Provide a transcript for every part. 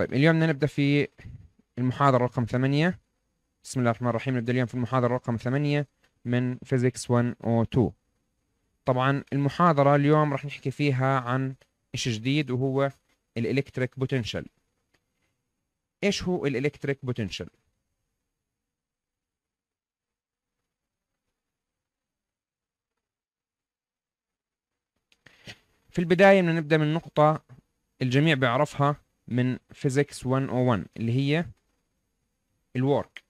طيب اليوم بدنا نبدأ في المحاضرة رقم ثمانية بسم الله الرحمن الرحيم نبدأ اليوم في المحاضرة رقم ثمانية من فيزيكس 102 طبعا المحاضرة اليوم راح نحكي فيها عن شيء جديد وهو الإلكتريك بوتنشال إيش هو الإلكتريك بوتنشال في البداية بدنا نبدأ من نقطة الجميع بيعرفها من فيزيكس 101 اللي هي الورك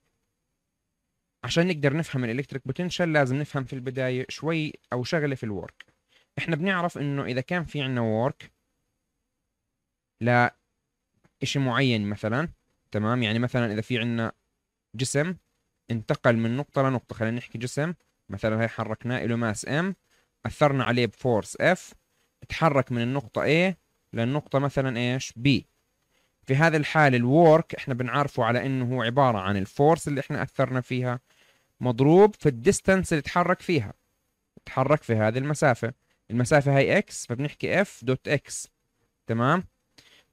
عشان نقدر نفهم الالكتريك بوتنشال لازم نفهم في البداية شوي أو شغلة في الورك احنا بنعرف انه اذا كان في عندنا وورك ل شيء معين مثلا تمام يعني مثلا اذا في عندنا جسم انتقل من نقطة لنقطة خلينا نحكي جسم مثلا هي حركناه له ماس ام اثرنا عليه بفورس اف اتحرك من النقطة A للنقطة مثلا ايش B في هذا الحال الورك احنا بنعرفه على انه هو عباره عن الفورس اللي احنا اثرنا فيها مضروب في الديستنس اللي تحرك فيها تحرك في هذه المسافه المسافه هي اكس فبنحكي اف دوت اكس تمام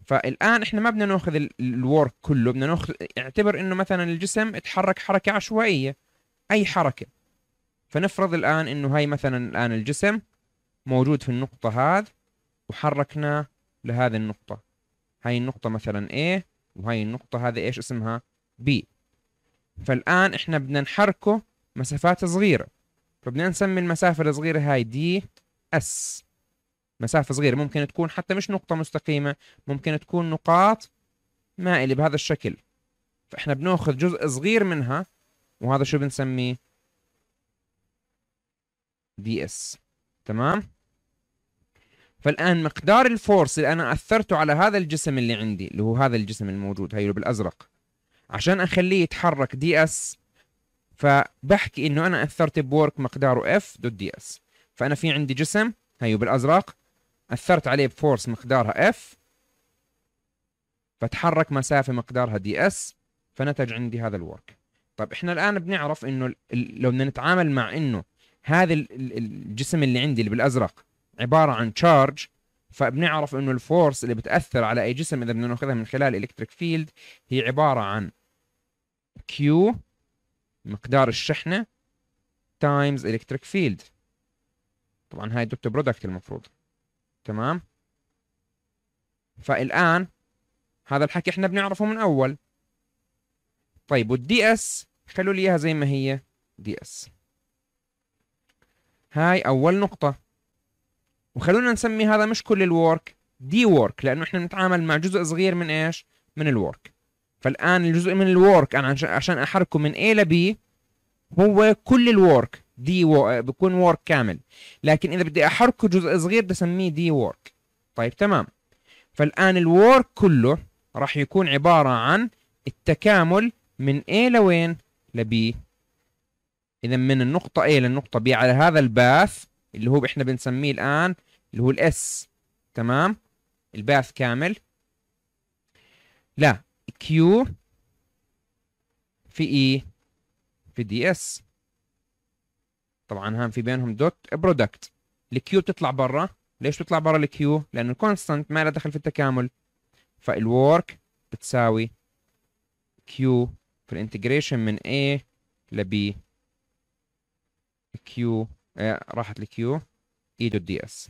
فالان احنا ما بدنا ناخذ الورك كله بدنا ناخذ اعتبر انه مثلا الجسم اتحرك حركه عشوائيه اي حركه فنفرض الان انه هاي مثلا الان الجسم موجود في النقطه هذا وحركنا لهذه النقطه هاي النقطة مثلا A وهاي النقطة هذا ايش اسمها B فالآن احنا بدنا نحركه مسافات صغيرة فبدنا نسمي المسافة الصغيرة هاي دي اس مسافة صغيرة ممكن تكون حتى مش نقطة مستقيمة ممكن تكون نقاط مائلة بهذا الشكل فاحنا بناخذ جزء صغير منها وهذا شو بنسميه دي اس تمام فالان مقدار الفورس اللي انا اثرته على هذا الجسم اللي عندي اللي هو هذا الجسم الموجود هيلو بالازرق عشان اخليه يتحرك دي اس فبحكي انه انا اثرت بورك مقداره اف دوت دي اس فانا في عندي جسم هيو بالازرق اثرت عليه بفورس مقدارها اف فتحرك مسافه مقدارها دي اس فنتج عندي هذا الورك طيب احنا الان بنعرف انه لو بدنا نتعامل مع انه هذا الجسم اللي عندي اللي بالازرق عباره عن تشارج فبنعرف انه الفورس اللي بتاثر على اي جسم اذا بدنا ناخذها من خلال الكتريك فيلد هي عباره عن كيو مقدار الشحنه تايمز الكتريك فيلد طبعا هاي دوت برودكت المفروض تمام فالان هذا الحكي احنا بنعرفه من اول طيب والدي اس خلوا لي اياها زي ما هي دي اس هاي اول نقطه وخلونا نسمي هذا مش كل الورك دي وورك لانه احنا بنتعامل مع جزء صغير من ايش من الورك فالان الجزء من الورك انا عشان احركه من A ل B هو كل الورك دي بكون وورك كامل لكن اذا بدي احركه جزء صغير بسميه دي وورك طيب تمام فالان الورك كله راح يكون عباره عن التكامل من A لوين ل B اذا من النقطه A للنقطه B على هذا الباث اللي هو احنا بنسميه الان اللي هو الاس تمام الباث كامل لا كيو في اي e في دي اس طبعا هم في بينهم دوت برودكت الكيو بتطلع برا ليش بتطلع برا الكيو لانه الكونستانت ما لها دخل في التكامل فالورك بتساوي كيو في الانتجريشن من A ل B Q آه، راحت لكيو E دوت دي اس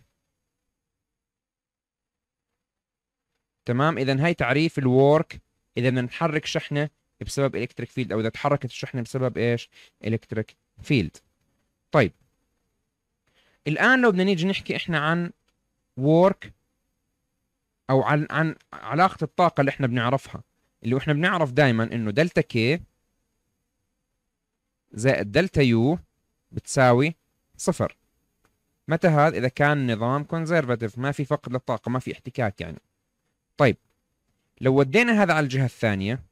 تمام اذا هاي تعريف الورك اذا بدنا نحرك شحنه بسبب الكتريك فيلد او اذا تحركت الشحنه بسبب ايش الكتريك فيلد طيب الان لو بدنا نيجي نحكي احنا عن ورك او عن عن علاقه الطاقه اللي احنا بنعرفها اللي احنا بنعرف دائما انه دلتا كي زائد دلتا يو بتساوي صفر متى هذا اذا كان نظام كونزرفاتيف ما في فقد للطاقه ما في احتكاك يعني طيب لو ودينا هذا على الجهة الثانية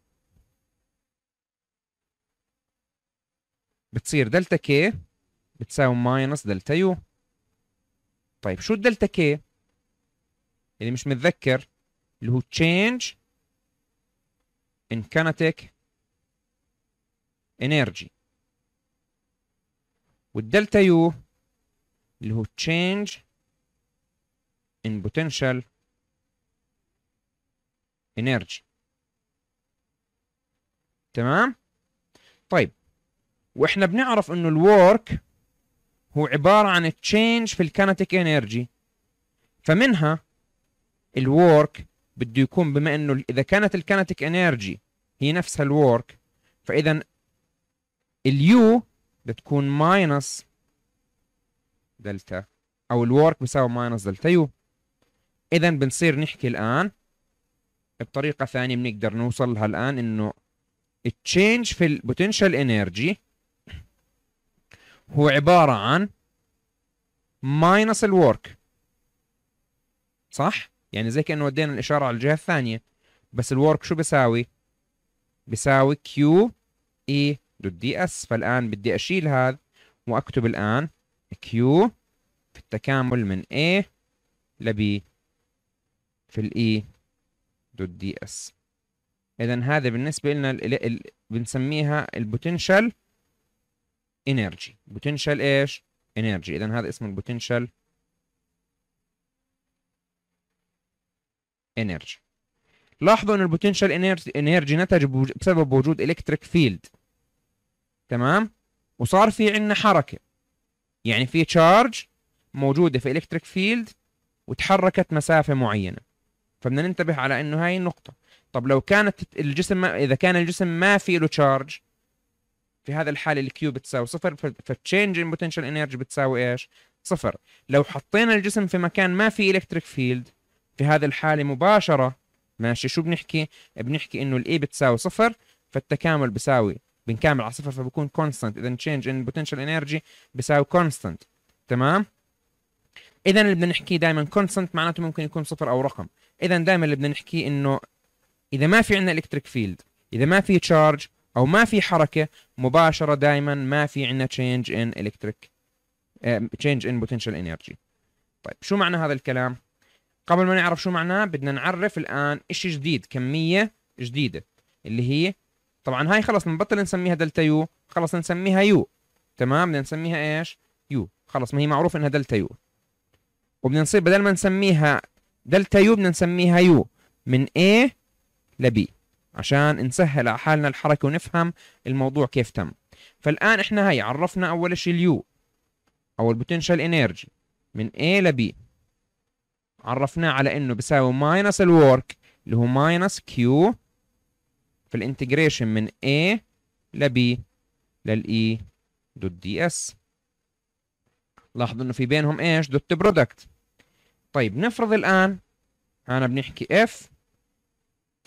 بتصير دلتا كي بتساوي ماينس دلتا يو طيب شو الدلتا كي اللي مش متذكر اللي هو change in kinetic energy والدلتا يو اللي هو change in potential انرجي تمام طيب واحنا بنعرف انه الورك هو عباره عن تشينج في الكينيتيك انرجي فمنها الورك بده يكون بما انه اذا كانت الكينيتيك انرجي هي نفسها الورك فاذا اليو بتكون ماينس دلتا او الورك بيساوي ماينس دلتا يو اذا بنصير نحكي الان بطريقه ثانيه بنقدر نوصل لها الان انه التشينج في البوتنشال انرجي هو عباره عن ماينس الورك صح يعني زي كانه ودينا الاشاره على الجهه الثانيه بس الورك شو بيساوي بيساوي كيو اي دوت دي اس فالان بدي اشيل هذا واكتب الان كيو في التكامل من A لبي في ال E دوت دي اس اذا هذا بالنسبه لنا بنسميها البوتنشال انرجي بوتنشال ايش انرجي اذا هذا اسمه البوتنشال انرجي لاحظوا ان البوتنشال انرجي نتج بسبب وجود الكتريك فيلد تمام وصار في عندنا حركه يعني في تشارج موجوده في الكتريك فيلد وتحركت مسافه معينه فبدنا ننتبه على انه هاي النقطه طب لو كانت الجسم ما اذا كان الجسم ما في له تشارج في هذا الحاله الكيو بتساوي صفر فالتشينج ان بوتنشال انرجي بتساوي ايش؟ صفر لو حطينا الجسم في مكان ما في الكتريك فيلد في هذه الحاله مباشره ماشي شو بنحكي؟ بنحكي انه الاي بتساوي صفر فالتكامل بيساوي بنكامل على صفر فبكون كونستنت اذا تشينج ان بوتنشال انرجي بيساوي كونستنت تمام؟ اذا اللي بدنا نحكيه دائما كونستنت معناته ممكن يكون صفر او رقم اذا دائما اللي بدنا نحكي انه اذا ما في عندنا الكتريك فيلد اذا ما في تشارج او ما في حركه مباشره دائما ما في عندنا تشينج ان الكتريك تشينج ان بوتنشال انرجي طيب شو معنى هذا الكلام قبل ما نعرف شو معناه بدنا نعرف الان شيء جديد كميه جديده اللي هي طبعا هاي خلص بنبطل نسميها دلتا يو خلص نسميها يو تمام بدنا نسميها ايش يو خلص ما هي معروف انها دلتا يو وبدنا نصير بدل ما نسميها دلتا يو بدنا نسميها يو من A ل B عشان نسهل على حالنا الحركة ونفهم الموضوع كيف تم فالآن إحنا هي عرفنا أول شيء اليو أو البوتنشال إنرجي من A ل B عرفناه على إنه بيساوي ماينس الورك اللي هو ماينس كيو في الانتجريشن من A ل B للإي دوت دي اس لاحظوا إنه في بينهم إيش دوت برودكت طيب نفرض الآن أنا بنحكي اف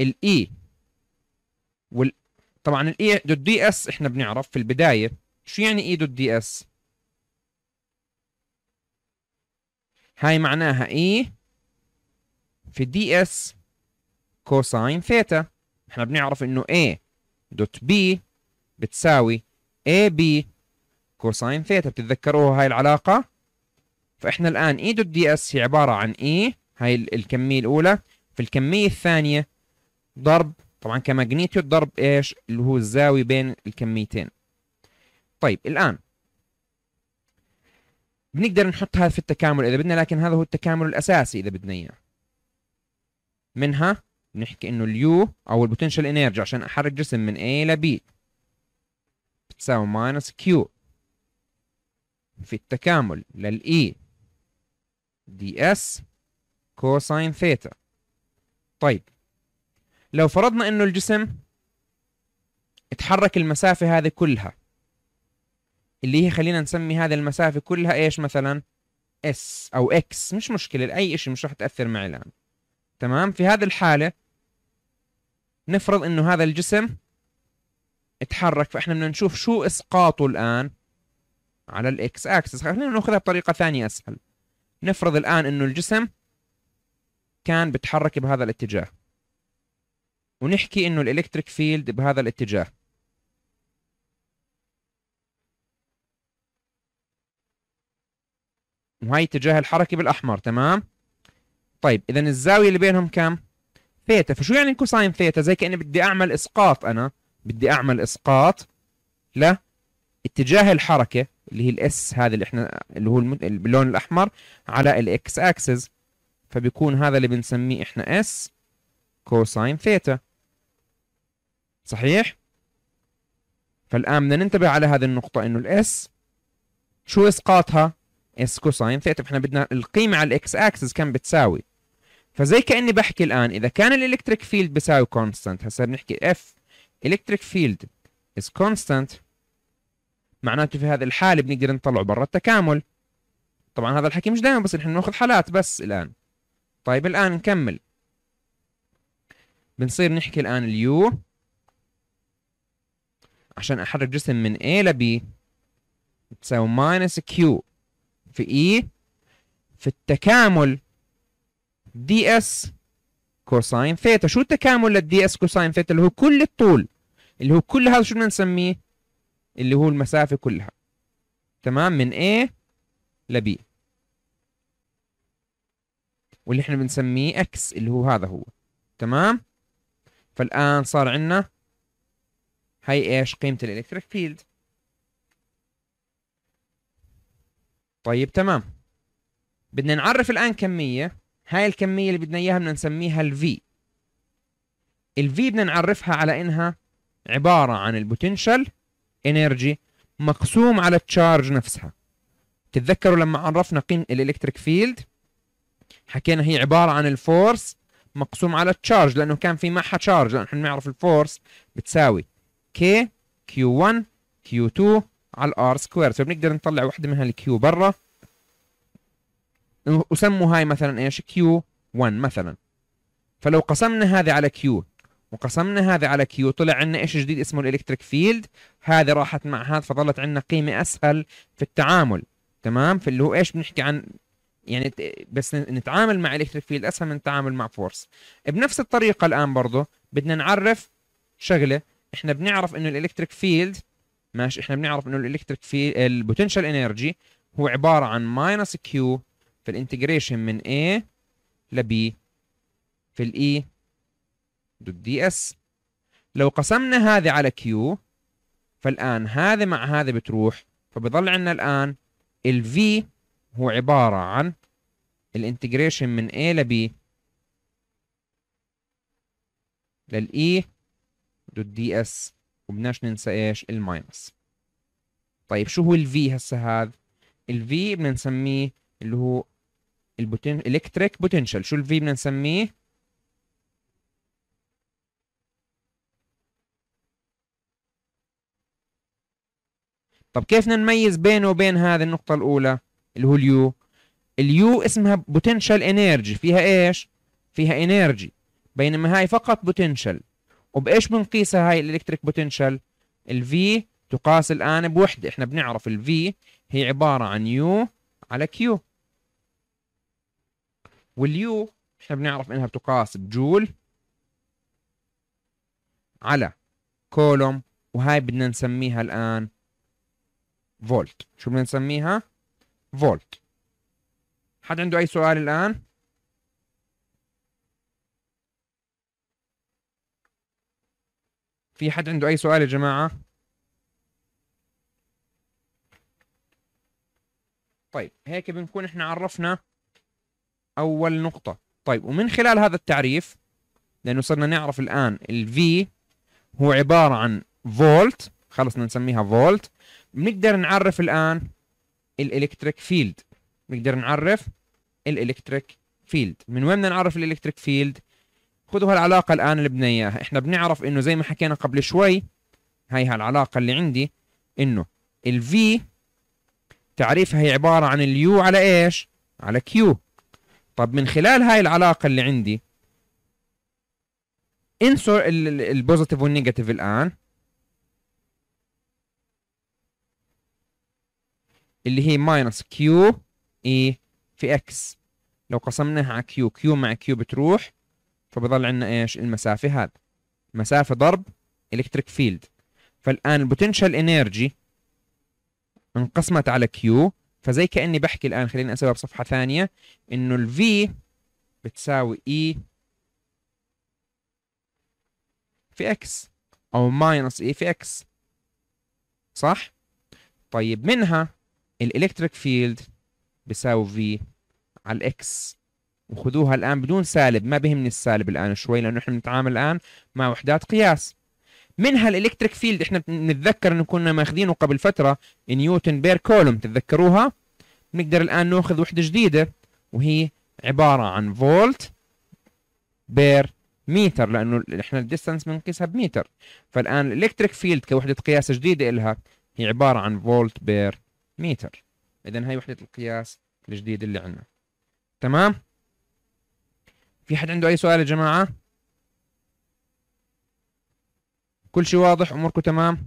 الاي e وال طبعا الاي e دوت دي اس احنا بنعرف في البداية شو يعني اي دوت دي اس هاي معناها اي e في دي اس كوساين ثيتا احنا بنعرف انه A دوت B بتساوي AB كوساين ثيتا بتتذكروها هاي العلاقة فإحنا الآن إي دوت دي اس هي عبارة عن إي e، هاي الكمية الأولى في الكمية الثانية ضرب طبعا كماجنيتيو ضرب إيش اللي هو الزاوية بين الكميتين طيب الآن بنقدر نحط هذا في التكامل إذا بدنا لكن هذا هو التكامل الأساسي إذا بدنا إياه منها بنحكي إنه اليو أو البوتنشال إنرجي عشان أحرك جسم من A ل B بتساوي ماينس كيو في التكامل للإي e دي اس كوساين ثيتا طيب لو فرضنا انه الجسم اتحرك المسافة هذه كلها اللي هي خلينا نسمي هذه المسافة كلها ايش مثلا اس او اكس مش مشكلة اي شيء مش راح تأثر معي الان تمام في هذه الحالة نفرض انه هذا الجسم اتحرك فاحنا بدنا نشوف شو اسقاطه الان على الاكس اكسس خلينا ناخذها بطريقة ثانية اسهل نفرض الآن أنه الجسم كان بتحرك بهذا الاتجاه ونحكي أنه الإلكتريك فيلد بهذا الاتجاه وهي اتجاه الحركة بالأحمر تمام طيب إذا الزاوية اللي بينهم كم ثيتا فشو يعني كوساين ثيتا زي كأني بدي أعمل إسقاط أنا بدي أعمل إسقاط لاتجاه الحركة اللي هي الاس هذا اللي احنا اللي هو باللون الاحمر على الاكس اكسس فبيكون هذا اللي بنسميه احنا اس كوساين ثيتا صحيح فالان بدنا ننتبه على هذه النقطه انه الاس شو اسقاطها اس كوساين ثيتا فاحنا بدنا القيمه على الاكس اكسس كم بتساوي فزي كاني بحكي الان اذا كان الالكتريك فيلد بيساوي كونستانت هسه بنحكي اف الكتريك فيلد از كونستانت معناته في هذه الحاله بنقدر نطلعه برا التكامل طبعا هذا الحكي مش دائما بس نحن ناخذ حالات بس الان طيب الان نكمل بنصير نحكي الان اليو عشان احرك جسم من A ل B بتساوي ماينس Q في E في التكامل دي اس كوساين ثيتا شو التكامل للدي اس كوساين ثيتا اللي هو كل الطول اللي هو كل هذا شو بدنا نسميه اللي هو المسافة كلها تمام من A ل B واللي احنا بنسميه X اللي هو هذا هو تمام فالآن صار عندنا هاي ايش قيمة الإلكتريك فيلد طيب تمام بدنا نعرف الآن كمية هاي الكمية اللي بدنا إياها بدنا نسميها V ال V بدنا نعرفها على إنها عبارة عن البوتنشال انرجي مقسوم على التشارج نفسها تتذكروا لما عرفنا قيم الالكتريك فيلد حكينا هي عبارة عن الفورس مقسوم على التشارج لأنه كان في معها تشارج لأنه احنا بنعرف الفورس بتساوي K Q1 Q2 على الار سكوير فبنقدر نطلع واحدة من هالكيو برا وسموا هاي مثلا ايش Q1 مثلا فلو قسمنا هذه على كيو وقسمنا هذا على كيو طلع عندنا ايش جديد اسمه الالكتريك فيلد هذه راحت مع هذا فظلت عندنا قيمه اسهل في التعامل تمام في اللي هو ايش بنحكي عن يعني بس نتعامل مع الكتريك فيلد اسهل من التعامل مع فورس بنفس الطريقه الان برضه بدنا نعرف شغله احنا بنعرف انه الالكتريك فيلد ماشي احنا بنعرف انه الالكتريك فيلد البوتنشال انرجي هو عباره عن ماينس كيو في الانتجريشن من A ل B في الاي e دوت دي اس لو قسمنا هذا على كيو فالآن هذا مع هذا بتروح فبضل عندنا الآن الفي هو عبارة عن الانتجريشن من A ل B للإي e دوت دي اس وبناش ننسى ايش الماينس طيب شو هو الفي هسه هذا الفي بدنا نسميه اللي هو البوتن... الكتريك بوتنشال شو الفي بدنا نسميه طب كيف نميز بينه وبين هذه النقطة الأولى اللي هو اليو اليو اسمها بوتنشال انرجي فيها ايش فيها انرجي بينما هاي فقط بوتنشال وبايش بنقيسها هاي الالكتريك بوتنشال الفي تقاس الان بوحدة احنا بنعرف الفي هي عبارة عن يو على كيو واليو احنا بنعرف انها بتقاس بجول على كولوم وهاي بدنا نسميها الان فولت شو بنسميها فولت حد عنده اي سؤال الان في حد عنده اي سؤال يا جماعه طيب هيك بنكون احنا عرفنا اول نقطه طيب ومن خلال هذا التعريف لانه صرنا نعرف الان الفي هو عباره عن فولت خلص نسميها فولت بنقدر نعرف الان الالكتريك فيلد نقدر نعرف الالكتريك فيلد من وين بدنا نعرف الالكتريك فيلد خذوا هالعلاقه الان اللي بدنا اياها احنا بنعرف انه زي ما حكينا قبل شوي هاي هالعلاقه اللي عندي انه الفي تعريفها هي عباره عن اليو على ايش على كيو طب من خلال هاي العلاقه اللي عندي انسوا البوزيتيف والنيجاتيف الان اللي هي ماينس كيو اي في اكس لو قسمناها على كيو كيو مع كيو بتروح فبضل عندنا ايش المسافه هذا مسافه ضرب الكتريك فيلد فالان البوتنشال انرجي انقسمت على كيو فزي كاني بحكي الان خليني اسويها بصفحه ثانيه انه الفي بتساوي اي e في اكس او ماينس اي e في اكس صح طيب منها الالكتريك فيلد بيساوي في على الاكس وخذوها الان بدون سالب ما بهمني السالب الان شوي لانه احنا بنتعامل الان مع وحدات قياس منها الالكتريك فيلد احنا بنتذكر انه كنا ماخذينه قبل فتره نيوتن بير كولوم تتذكروها بنقدر الان ناخذ وحده جديده وهي عباره عن فولت بير متر لانه احنا الديستنس بنقيسها بمتر فالان الالكتريك فيلد كوحده قياس جديده لها هي عباره عن فولت بير متر اذا هاي وحده القياس الجديده اللي عندنا تمام في حد عنده اي سؤال يا جماعه كل شيء واضح اموركم تمام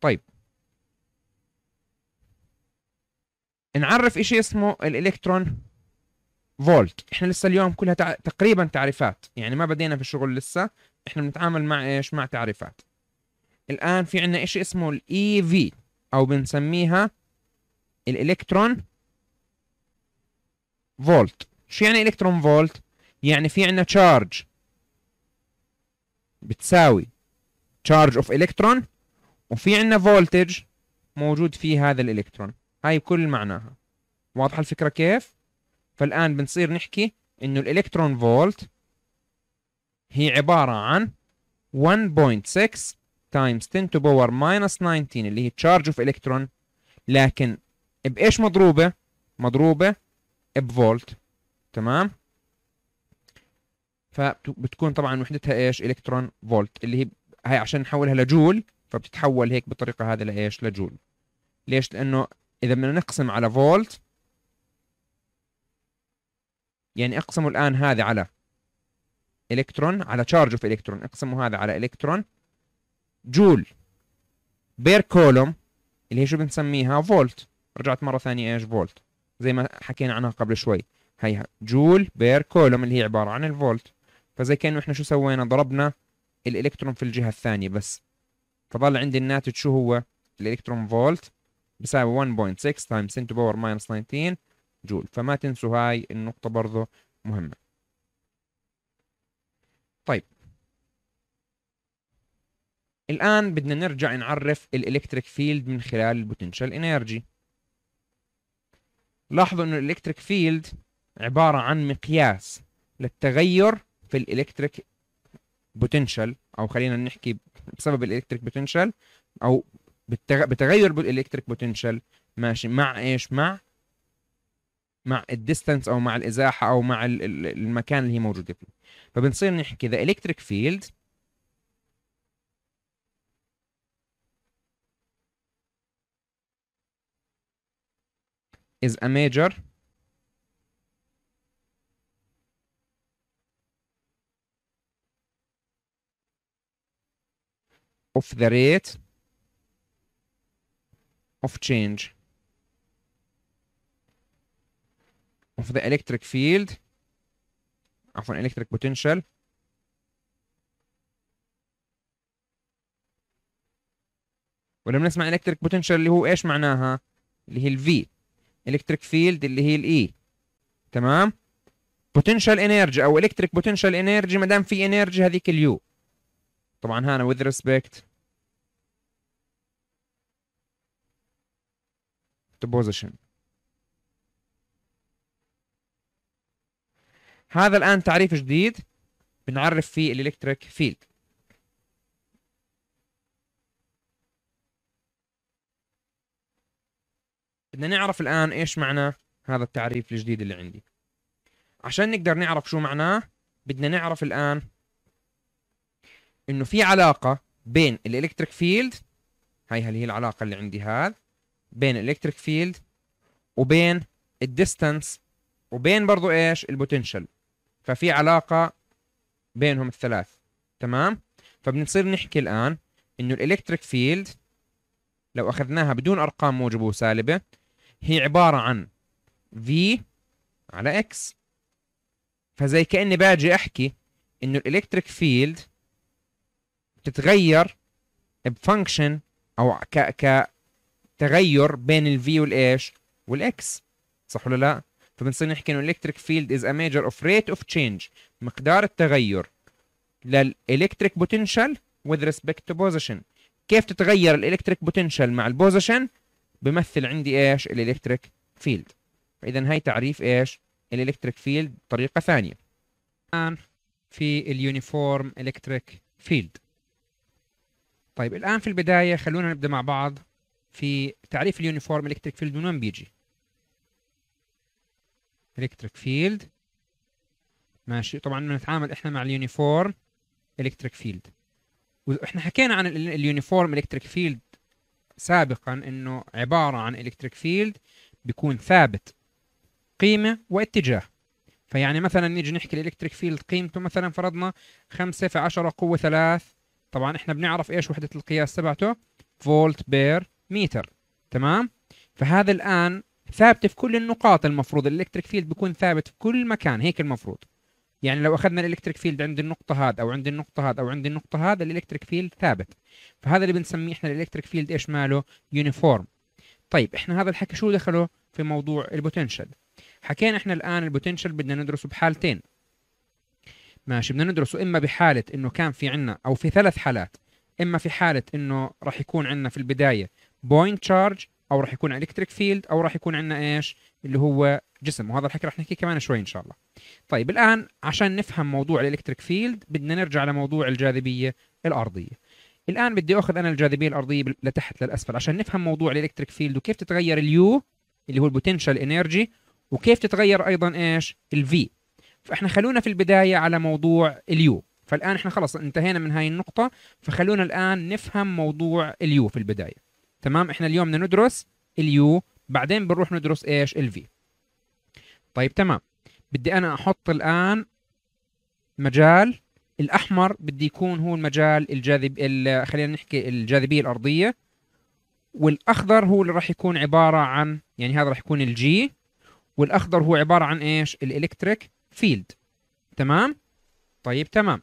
طيب نعرف شيء اسمه الالكترون فولت احنا لسه اليوم كلها تع... تقريبا تعريفات يعني ما بدينا في الشغل لسه احنا بنتعامل مع ايش مع تعريفات الان في عندنا شيء اسمه الاي في e او بنسميها الالكترون فولت شو يعني الكترون فولت يعني في عندنا تشارج بتساوي تشارج اوف الكترون وفي عندنا فولتج موجود فيه هذا الالكترون هاي كل معناها واضحه الفكره كيف فالان بنصير نحكي انه الالكترون فولت هي عباره عن 1.6 تايمز 10 تو باور ماينس 19 اللي هي تشارج اوف الكترون لكن بايش مضروبه؟ مضروبه بفولت تمام؟ فبتكون طبعا وحدتها ايش؟ الكترون فولت اللي هي هي عشان نحولها لجول فبتتحول هيك بالطريقه هذه لايش؟ لجول ليش؟ لانه اذا بدنا نقسم على فولت يعني اقسموا الان هذا على الكترون على تشارج اوف الكترون اقسموا هذا على الكترون جول بير كولوم اللي هي شو بنسميها فولت رجعت مرة ثانية ايش فولت زي ما حكينا عنها قبل شوي هيها جول بير كولوم اللي هي عبارة عن الفولت فزي كأنه احنا شو سوينا ضربنا الالكترون في الجهة الثانية بس فضل عندي الناتج شو هو الالكترون فولت بيساوي 1.6 تايم 10 تو باور ماينس 19 جول فما تنسوا هاي النقطة برضه مهمة طيب الآن بدنا نرجع نعرف الإلكتريك فيلد من خلال البوتنشال إنرجي لاحظوا أن الإلكتريك فيلد عبارة عن مقياس للتغير في الإلكتريك بوتنشال أو خلينا نحكي بسبب الإلكتريك بوتنشال أو بتغ... بتغير بالإلكتريك بوتنشال ماشي مع إيش مع مع الديستنس او مع الازاحه او مع المكان اللي هي موجوده فيه فبنصير نحكي ذا الكتريك فيلد is a major of the rate of change of the electric field of an electric potential ولما نسمع electric potential اللي هو ايش معناها اللي هي ال V الكتريك فيلد اللي هي الاي e. تمام بوتنشال انرجي او الكتريك بوتنشال انرجي ما دام في انرجي هذيك اليو طبعا هنا وذ ريسبكت تو بوزيشن هذا الان تعريف جديد بنعرف فيه الالكتريك فيلد بدنا نعرف الآن إيش معنى هذا التعريف الجديد اللي عندي عشان نقدر نعرف شو معناه بدنا نعرف الآن إنه في علاقة بين الإلكتريك فيلد هاي هل هي العلاقة اللي عندي هذا بين الإلكتريك فيلد وبين الديستنس وبين برضو إيش البوتنشال ففي علاقة بينهم الثلاث تمام فبنصير نحكي الآن إنه الإلكتريك فيلد لو أخذناها بدون أرقام موجبة وسالبة هي عبارة عن V على X فزي كأني باجي أحكي إنه الإلكتريك فيلد بتتغير بفانكشن أو ك ك تغير بين الفي والإيش والإكس صح ولا لا؟ فبنصير نحكي إنه الإلكتريك فيلد إز أ ميجر أوف ريت أوف تشينج مقدار التغير للإلكتريك بوتنشال وذ ريسبكت تو بوزيشن كيف تتغير الإلكتريك بوتنشال مع البوزيشن بمثل عندي ايش الالكتريك فيلد فاذا هي تعريف ايش الالكتريك فيلد بطريقه ثانيه الان في اليونيفورم الكتريك فيلد طيب الان في البدايه خلونا نبدا مع بعض في تعريف اليونيفورم الكتريك فيلد من وين بيجي الكتريك فيلد ماشي طبعا بنتعامل احنا مع اليونيفورم الكتريك فيلد واحنا حكينا عن اليونيفورم الكتريك فيلد سابقا انه عباره عن الكتريك فيلد بيكون ثابت قيمه واتجاه فيعني مثلا نيجي نحكي الالكتريك فيلد قيمته مثلا فرضنا 5 في 10 قوه 3 طبعا احنا بنعرف ايش وحده القياس تبعته فولت بير متر تمام فهذا الان ثابت في كل النقاط المفروض الالكتريك فيلد بيكون ثابت في كل مكان هيك المفروض يعني لو اخذنا الالكتريك فيلد عند النقطه هذا او عند النقطه هذا او عند النقطه هذا الالكتريك فيلد ثابت فهذا اللي بنسميه احنا الالكتريك فيلد ايش ماله يونيفورم طيب احنا هذا الحكي شو دخله في موضوع البوتنشال حكينا احنا الان البوتنشال بدنا ندرسه بحالتين ماشي بدنا ندرسه اما بحاله انه كان في عندنا او في ثلاث حالات اما في حاله انه راح يكون عندنا في البدايه بوينت تشارج او راح يكون الكتريك فيلد او راح يكون عندنا ايش اللي هو جسم وهذا الحكي راح نحكي كمان شوي ان شاء الله طيب الان عشان نفهم موضوع الالكتريك فيلد بدنا نرجع لموضوع الجاذبيه الارضيه الان بدي اخذ انا الجاذبيه الارضيه لتحت للاسفل عشان نفهم موضوع الالكتريك فيلد وكيف تتغير اليو اللي هو البوتنشال انرجي وكيف تتغير ايضا ايش الفي فاحنا خلونا في البدايه على موضوع اليو فالان احنا خلص انتهينا من هاي النقطه فخلونا الان نفهم موضوع اليو في البدايه تمام احنا اليوم بدنا ندرس اليو بعدين بنروح ندرس ايش الفي طيب تمام بدي انا احط الان مجال الاحمر بدي يكون هو المجال الجاذب خلينا نحكي الجاذبيه الارضيه والاخضر هو اللي راح يكون عباره عن يعني هذا راح يكون الجي والاخضر هو عباره عن ايش الالكتريك فيلد تمام طيب تمام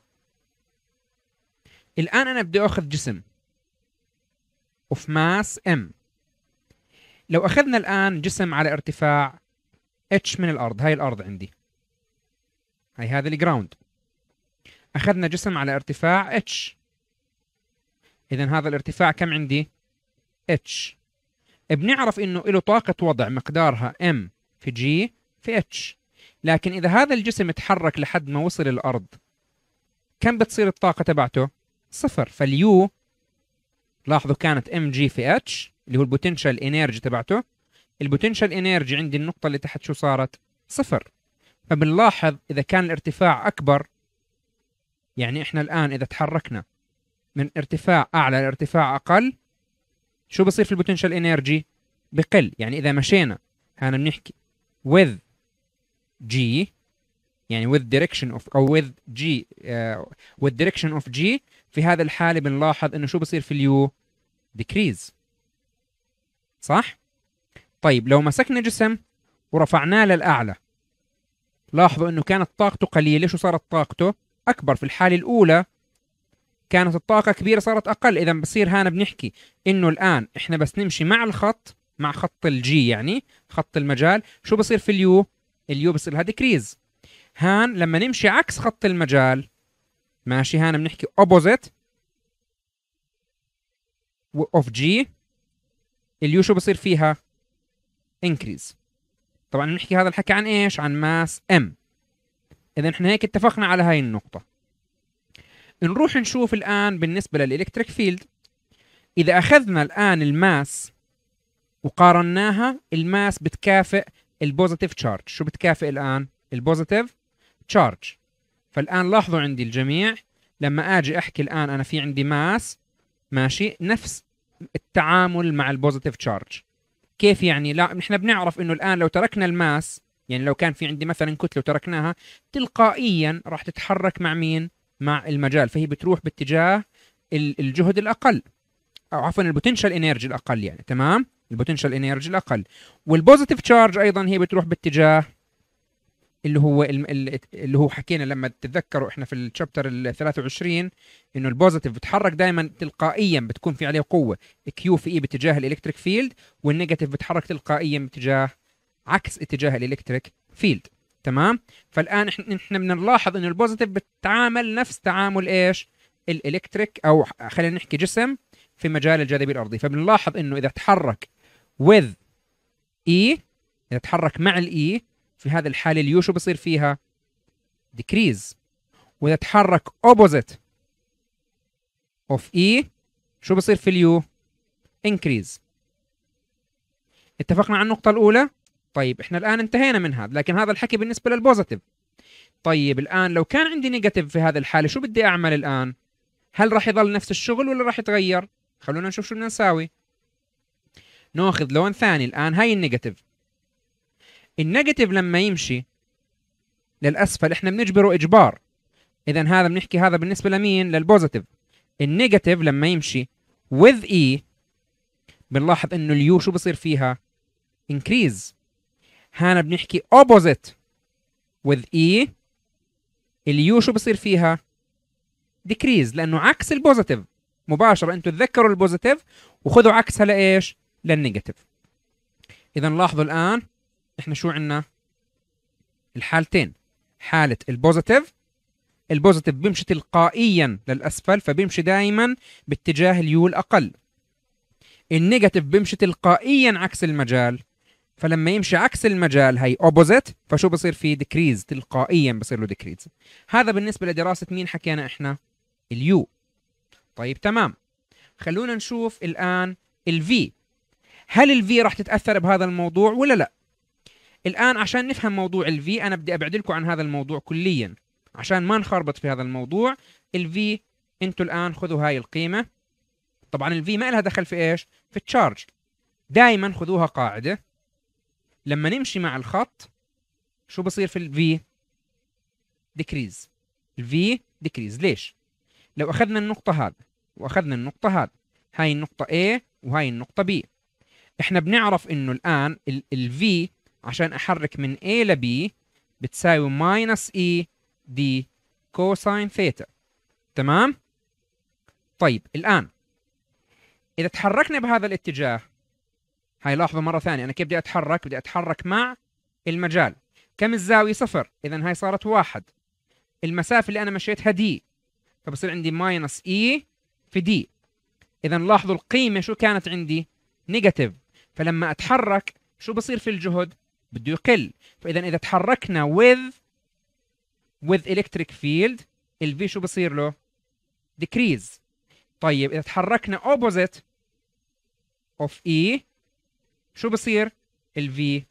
الان انا بدي اخذ جسم of mass m لو اخذنا الان جسم على ارتفاع اتش من الارض هاي الارض عندي هاي هذا الجراوند اخذنا جسم على ارتفاع اتش اذا هذا الارتفاع كم عندي اتش بنعرف انه له طاقه وضع مقدارها m في g في اتش لكن اذا هذا الجسم تحرك لحد ما وصل الارض كم بتصير الطاقه تبعته صفر فاليو لاحظوا كانت ام جي في اتش اللي هو البوتنشال انرجي تبعته البوتنشال انرجي عندي النقطه اللي تحت شو صارت صفر فبنلاحظ اذا كان الارتفاع اكبر يعني احنا الان اذا تحركنا من ارتفاع اعلى لارتفاع اقل شو بصير في البوتنشال انرجي بقل يعني اذا مشينا هنا بنحكي with g يعني with direction of او with g uh, with direction of g في هذا الحاله بنلاحظ انه شو بصير في اليو ديكريز صح طيب لو مسكنا جسم ورفعناه للاعلى لاحظوا انه كانت طاقته قليله شو صارت طاقته اكبر في الحاله الاولى كانت الطاقه كبيره صارت اقل اذا بصير هنا بنحكي انه الان احنا بس نمشي مع الخط مع خط الجي يعني خط المجال شو بصير في اليو اليو بصير لها ديكريز هان لما نمشي عكس خط المجال ماشي هنا بنحكي opposite of G اليو شو بصير فيها increase طبعا بنحكي هذا الحكي عن ايش عن ماس M اذا احنا هيك اتفقنا على هاي النقطة نروح نشوف الان بالنسبة للإلكتريك فيلد إذا أخذنا الآن الماس وقارناها الماس بتكافئ البوزيتيف تشارج شو بتكافئ الآن البوزيتيف تشارج فالآن لاحظوا عندي الجميع لما أجي أحكي الآن أنا في عندي ماس ماشي نفس التعامل مع البوزيتيف تشارج كيف يعني لا نحن بنعرف انه الان لو تركنا الماس يعني لو كان في عندي مثلا كتله وتركناها تلقائيا راح تتحرك مع مين مع المجال فهي بتروح باتجاه الجهد الاقل او عفوا البوتنشال انرجي الاقل يعني تمام البوتنشال انرجي الاقل والبوزيتيف تشارج ايضا هي بتروح باتجاه اللي هو اللي هو حكينا لما تتذكروا احنا في الشابتر ال 23 انه البوزيتيف بتحرك دائما تلقائيا بتكون في عليه قوه كيو في اي e باتجاه الالكتريك فيلد والنيجاتيف بتحرك تلقائيا باتجاه عكس اتجاه الالكتريك فيلد تمام فالان احنا بنلاحظ انه البوزيتيف بتعامل نفس تعامل ايش الالكتريك او خلينا نحكي جسم في مجال الجاذبيه الارضيه فبنلاحظ انه اذا تحرك with اي e اذا تحرك مع الاي e في هذه الحاله اليو شو بصير فيها ديكريز تحرك اوبوزيت اوف اي شو بصير في اليو انكريز اتفقنا على النقطه الاولى طيب احنا الان انتهينا من هذا لكن هذا الحكي بالنسبه للبوزيتيف طيب الان لو كان عندي نيجاتيف في هذه الحاله شو بدي اعمل الان هل راح يضل نفس الشغل ولا راح يتغير خلونا نشوف شو بدنا نساوي ناخذ لون ثاني الان هاي النيجاتيف النيجاتيف لما يمشي للاسفل احنا بنجبره اجبار اذا هذا بنحكي هذا بالنسبه لمين للبوزيتيف النيجاتيف لما يمشي with e بنلاحظ انه اليو شو بصير فيها انكريز هنا بنحكي اوبوزيت with e اليو شو بصير فيها ديكريز لانه عكس البوزيتيف مباشره انتم تذكروا البوزيتيف وخذوا عكسها لايش للنيجاتيف اذا لاحظوا الان احنا شو عنا الحالتين حاله البوزيتيف البوزيتيف بيمشي تلقائيا للاسفل فبيمشي دائما باتجاه اليو الاقل النيجاتيف بيمشي تلقائيا عكس المجال فلما يمشي عكس المجال هي اوبوزيت فشو بصير فيه ديكريز تلقائيا بصير له ديكريز هذا بالنسبه لدراسه مين حكينا احنا اليو طيب تمام خلونا نشوف الان الفي هل الفي راح تتاثر بهذا الموضوع ولا لا الآن عشان نفهم موضوع الفي أنا بدي أبعد لكم عن هذا الموضوع كليا عشان ما نخربط في هذا الموضوع الفي انتوا الآن خذوا هاي القيمة طبعا الفي ما لها دخل في ايش؟ في التشارج دائما خذوها قاعدة لما نمشي مع الخط شو بصير في الفي؟ ديكريز الفي ديكريز ليش؟ لو أخذنا النقطة هذا وأخذنا النقطة هذا هاي النقطة A وهاي النقطة B احنا بنعرف انه الآن ال V عشان أحرك من A ل B بتساوي ماينس E دي كوساين ثيتا تمام؟ طيب الآن إذا تحركنا بهذا الاتجاه هاي لاحظوا مرة ثانية أنا كيف بدي أتحرك؟ بدي أتحرك مع المجال كم الزاوية صفر إذا هاي صارت واحد المسافة اللي أنا مشيتها دي فبصير عندي ماينس إي e في دي إذا لاحظوا القيمة شو كانت عندي؟ نيجاتيف فلما أتحرك شو بصير في الجهد؟ بده يقل فاذا اذا تحركنا with with electric field V شو بصير له decrease طيب اذا تحركنا opposite of E شو بصير V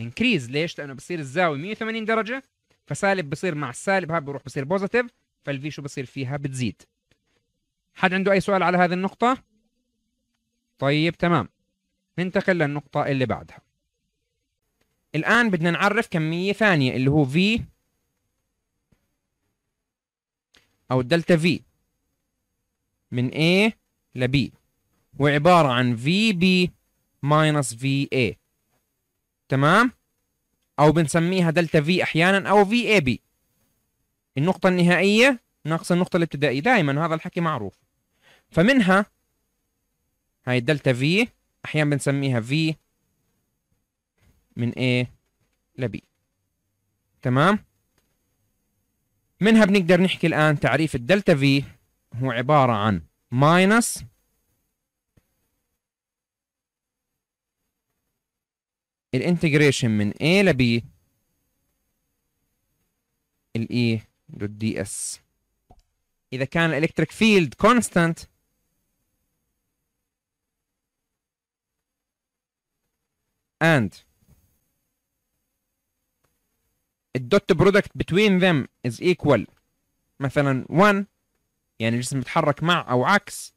increase ليش لانه بصير الزاويه 180 درجه فسالب بصير مع السالب هذا بروح بصير بوزيتيف V شو بصير فيها بتزيد حد عنده اي سؤال على هذه النقطه طيب تمام ننتقل للنقطه اللي بعدها الآن بدنا نعرف كمية ثانية اللي هو V أو الدلتا V من A ل B وعبارة عن VB ماينس VA تمام؟ أو بنسميها دلتا V أحيانا أو VAB النقطة النهائية ناقص النقطة الابتدائية دائما هذا الحكي معروف فمنها هاي الدلتا V احيانا بنسميها V من A ل B تمام منها بنقدر نحكي الآن تعريف الدلتا V هو عبارة عن ماينس الانتجريشن من A ل B ال E دوت دي اس إذا كان الإلكتريك فيلد كونستانت and الدوت برودكت between them is equal مثلا 1 يعني الجسم بيتحرك مع او عكس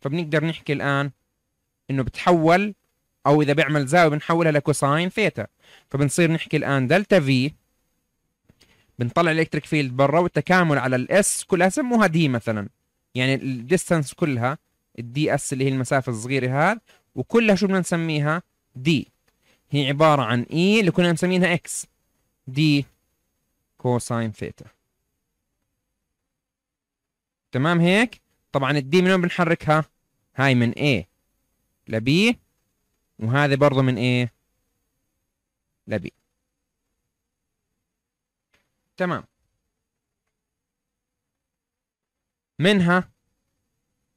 فبنقدر نحكي الان انه بتحول او اذا بيعمل زاويه بنحولها لكوساين ثيتا فبنصير نحكي الان دلتا في بنطلع الالكتريك فيلد برا والتكامل على الاس كلها سموها دي مثلا يعني الديستنس كلها الدي اس اللي هي المسافه الصغيره هذا وكلها شو بدنا نسميها دي هي عباره عن اي e اللي كنا مسمينها اكس دي كوساين ثيتا تمام هيك طبعا الدي من وين بنحركها هاي من A ل B وهذه برضه من A ل B تمام منها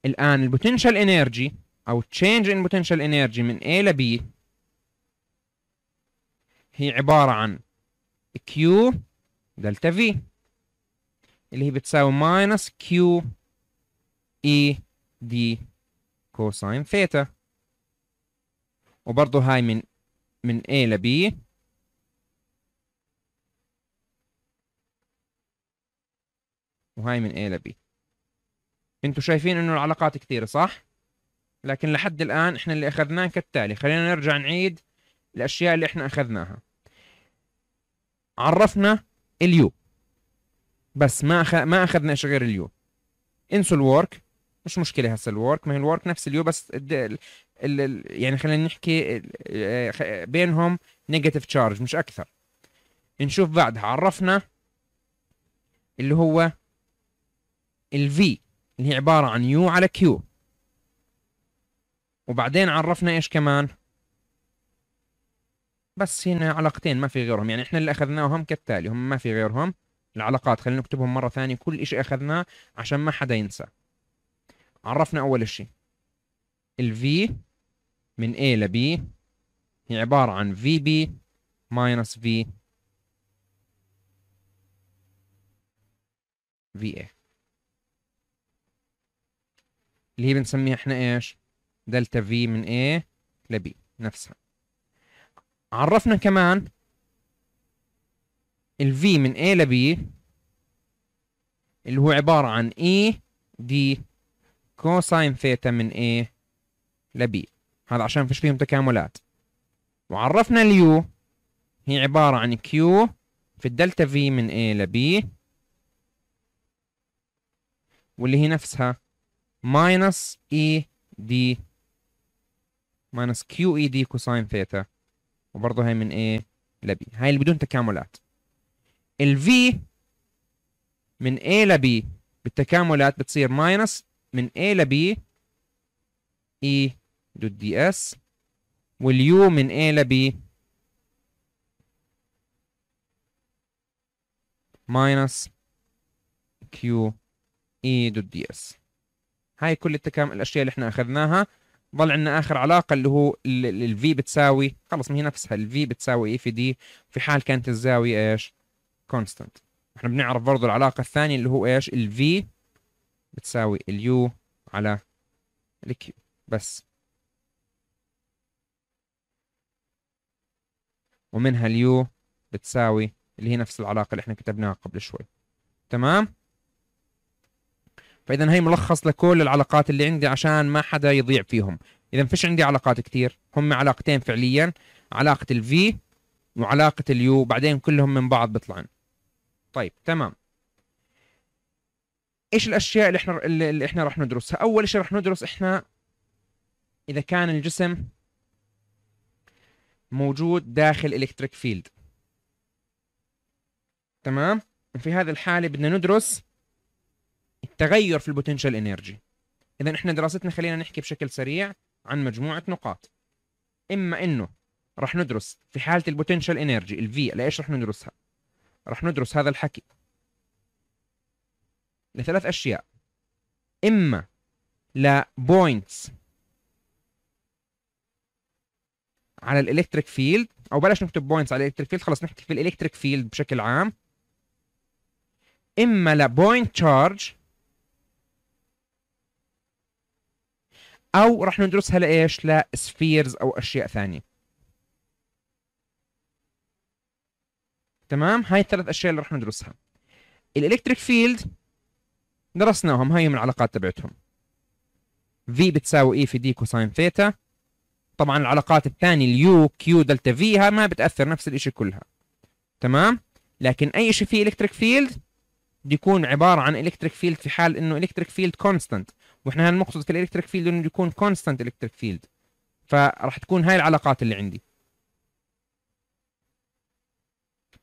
الآن البوتنشال انرجي أو تشينج ان بوتنشال انرجي من A ل B هي عبارة عن Q دلتا في اللي هي بتساوي ماينس كيو اي دي كوساين ثيتا وبرضه هاي من من اي لبي وهاي من اي لبي انتم شايفين انه العلاقات كثيرة صح؟ لكن لحد الآن احنا اللي أخذناه كالتالي خلينا نرجع نعيد الأشياء اللي احنا أخذناها عرفنا اليو بس ما أخ... ما شيء غير اليو انسوا الورك مش مشكله هسه الورك ما هي الورك نفس اليو بس الد... ال... ال... يعني خلينا نحكي آه، بينهم نيجاتيف تشارج مش اكثر نشوف بعدها عرفنا اللي هو الفي اللي هي عباره عن يو على كيو وبعدين عرفنا ايش كمان بس هنا علاقتين ما في غيرهم يعني احنا اللي اخذناهم كالتالي هم ما في غيرهم العلاقات خلينا نكتبهم مره ثانيه كل شيء اخذناه عشان ما حدا ينسى عرفنا اول شيء الفي من A ل B هي عبارة عن VB ماينس V VA اللي هي بنسميها احنا ايش؟ دلتا V من A ل B نفسها عرفنا كمان ال V من A ل B اللي هو عبارة عن E D كوساين ثيتا من A ل B هذا عشان فيش فيهم تكاملات وعرفنا u هي عبارة عن Q في الدلتا V من A ل B واللي هي نفسها ماينس e d ماينس q e d كوساين ثيتا وبرضه هاي من A ل B هاي اللي بدون تكاملات ال V من A ل B بالتكاملات بتصير ماينس من A ل B E دوت دي اس واليو من A ل B ماينس كيو اي دوت دي اس هاي كل التكامل الاشياء اللي احنا اخذناها ظل عندنا اخر علاقه اللي هو الفي بتساوي خلص ما هي نفسها الفي بتساوي اي في دي في حال كانت الزاويه ايش؟ كونستنت احنا بنعرف برضه العلاقه الثانيه اللي هو ايش؟ الفي بتساوي اليو على الكيو بس ومنها اليو بتساوي اللي هي نفس العلاقه اللي احنا كتبناها قبل شوي تمام؟ فاذا هي ملخص لكل العلاقات اللي عندي عشان ما حدا يضيع فيهم اذا فيش عندي علاقات كثير هم علاقتين فعليا علاقه الفي وعلاقه اليو بعدين كلهم من بعض بيطلعن طيب تمام ايش الاشياء اللي احنا اللي احنا راح ندرسها اول شيء راح ندرس احنا اذا كان الجسم موجود داخل الكتريك فيلد تمام وفي هذه الحاله بدنا ندرس التغير في البوتنشال انرجي اذا احنا دراستنا خلينا نحكي بشكل سريع عن مجموعه نقاط اما انه راح ندرس في حاله البوتنشال انرجي الفي لايش راح ندرسها راح ندرس هذا الحكي لثلاث اشياء اما لبوينتس على الالكتريك فيلد او بلاش نكتب بوينتس على الالكتريك فيلد خلص نحكي في الالكتريك فيلد بشكل عام اما لبوينت تشارج او راح ندرسها لايش لسفيرز او اشياء ثانيه تمام هاي الثلاث اشياء اللي راح ندرسها الالكتريك فيلد درسناهم هاي من العلاقات تبعتهم e في بتساوي اي في دي كوساين ثيتا طبعا العلاقات الثانيه اليو كيو دلتا في ها ما بتاثر نفس الشيء كلها تمام لكن اي شيء فيه الكتريك فيلد بيكون عباره عن الكتريك فيلد في حال انه الكتريك فيلد كونستنت واحنا المقصود في الالكتريك فيلد انه يكون كونستانت الكتريك فيلد فراح تكون هاي العلاقات اللي عندي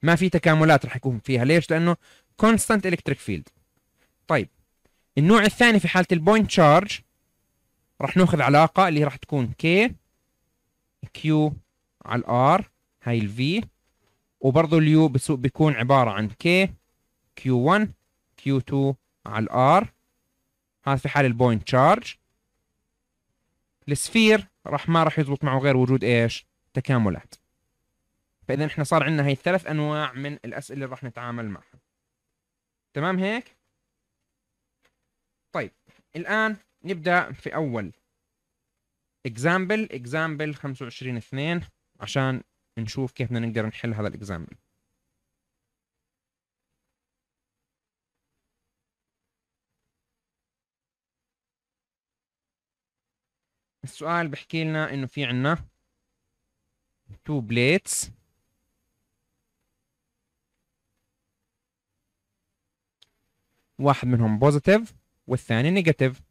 ما في تكاملات راح يكون فيها ليش لانه كونستانت الكتريك فيلد طيب النوع الثاني في حاله البوينت تشارج راح ناخذ علاقه اللي راح تكون كي كيو على الار هاي الفي وبرضه اليو بيكون عباره عن كي كيو 1 كيو 2 على الار هذا في حال البوينت شارج السفير راح ما راح يزبط معه غير وجود ايش تكاملات فاذا احنا صار عندنا هي الثلاث انواع من الاسئله اللي راح نتعامل معها تمام هيك طيب الان نبدا في اول اكزامبل اكزامبل 25 2 عشان نشوف كيف بدنا نقدر نحل هذا الاكزامبل السؤال بحكي لنا انه في عنا تو بليتس واحد منهم بوزيتيف والثاني نيجاتيف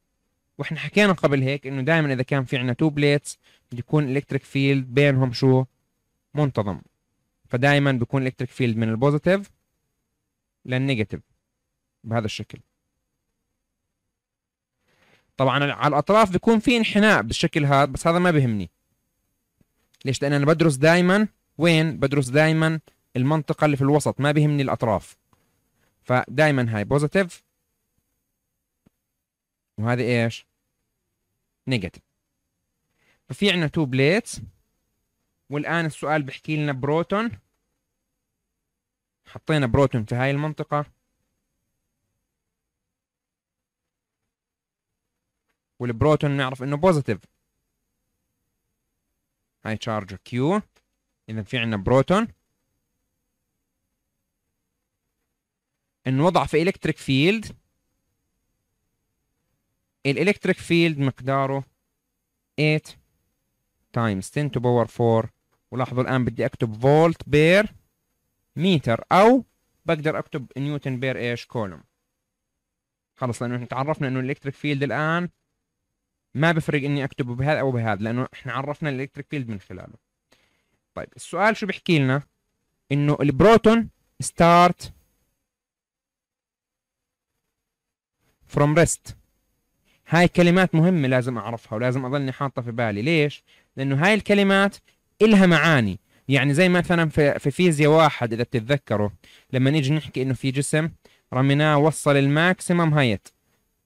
واحنا حكينا قبل هيك انه دائما اذا كان في عندنا تو بليتس بده يكون الكتريك فيلد بينهم شو منتظم فدائما بيكون الكتريك فيلد من البوزيتيف للنيجاتيف بهذا الشكل طبعا على الاطراف بيكون في انحناء بالشكل هذا بس هذا ما بهمني ليش لان انا بدرس دائما وين بدرس دائما المنطقه اللي في الوسط ما بهمني الاطراف فدائما هاي بوزيتيف وهذه ايش نيجاتيف ففي عندنا تو بليتس والان السؤال بحكي لنا بروتون حطينا بروتون في هاي المنطقه والبروتون نعرف انه بوزيتيف هاي تشارج كيو اذا في عندنا بروتون انوضع في الكتريك فيلد الالكتريك فيلد مقداره 8 تايمز 10 تو باور 4 ولاحظوا الان بدي اكتب فولت بير متر او بقدر اكتب نيوتن بير ايش كولوم خلص لانه احنا تعرفنا انه الالكتريك فيلد الان ما بفرق اني اكتبه بهذا او بهذا لانه احنا عرفنا الالكتريك فيلد من خلاله طيب السؤال شو بيحكي لنا انه البروتون ستارت فروم ريست هاي كلمات مهمة لازم أعرفها ولازم أظلني حاطة في بالي ليش؟ لأنه هاي الكلمات إلها معاني يعني زي مثلا في, في فيزياء واحد إذا بتتذكروا لما نيجي نحكي إنه في جسم رميناه وصل الماكسيمم هايت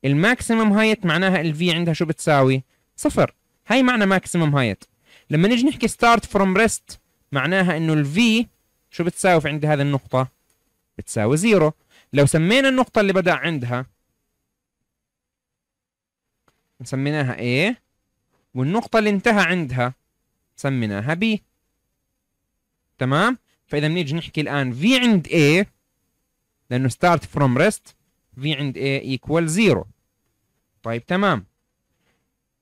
الماكسيمم هايت معناها الفي عندها شو بتساوي صفر هاي معنى ماكسيمم هايت لما نيجي نحكي ستارت فروم ريست معناها انه الفي شو بتساوي في عند هذه النقطه بتساوي زيرو لو سمينا النقطه اللي بدا عندها سميناها A والنقطة اللي انتهى عندها سميناها B تمام فإذا بنيجي نحكي الآن V عند A لأنه start from rest V عند A equal 0 طيب تمام